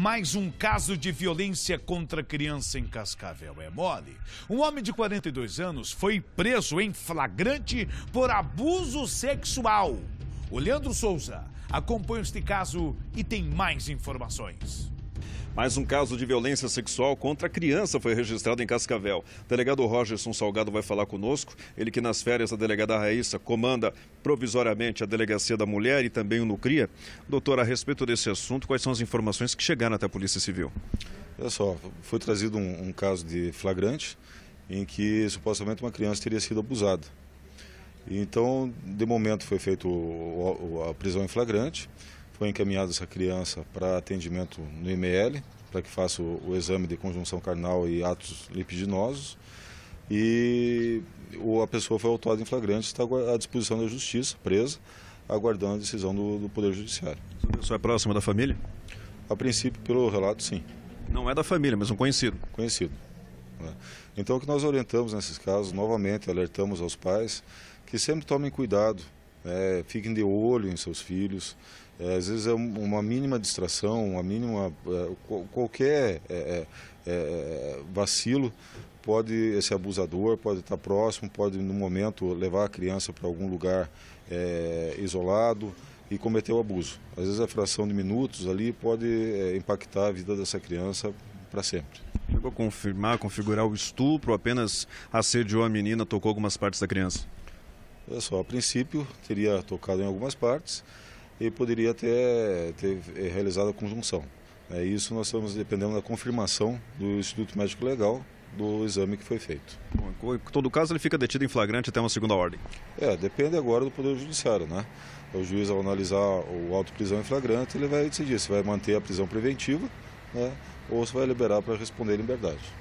Mais um caso de violência contra criança em Cascavel. É mole? Um homem de 42 anos foi preso em flagrante por abuso sexual. O Leandro Souza acompanha este caso e tem mais informações. Mais um caso de violência sexual contra criança foi registrado em Cascavel. O delegado Rogerson Salgado vai falar conosco. Ele que nas férias da delegada Raíssa comanda provisoriamente a Delegacia da Mulher e também o Nucria. Doutor, a respeito desse assunto, quais são as informações que chegaram até a Polícia Civil? Olha só, foi trazido um, um caso de flagrante em que supostamente uma criança teria sido abusada. Então, de momento foi feito a prisão em flagrante, foi encaminhada essa criança para atendimento no IML, para que faça o, o, exame de conjunção carnal e atos lipidinosos. E a pessoa foi autuada em flagrante, está à disposição da justiça, presa, aguardando a decisão do, do Poder Judiciário. Essa pessoa é próxima da família? A princípio, pelo relato, sim. Não é da família, mas um conhecido? Conhecido. Né? Então, o que nós orientamos nesses casos, novamente, alertamos aos pais que sempre tomem cuidado é, fiquem de olho em seus filhos. É, às vezes é uma mínima distração, uma mínima é, qualquer é, é, é, vacilo pode esse abusador pode estar próximo, pode no momento levar a criança para algum lugar isolado e cometer o abuso. Às vezes a fração de minutos ali pode impactar a vida dessa criança para sempre. Chegou a confirmar, configurar o estupro, apenas assediou a menina, tocou algumas partes da criança? só a princípio teria tocado em algumas partes e poderia ter, ter eh, realizado a conjunção. É, isso nós estamos dependendo da confirmação do Instituto Médico Legal do exame que foi feito. Bom, em todo caso, ele fica detido em flagrante até uma segunda ordem? É, depende agora do Poder Judiciário, né? O juiz, ao analisar o auto prisão em flagrante, ele vai decidir se vai manter a prisão preventiva né, ou se vai liberar para responder em liberdade.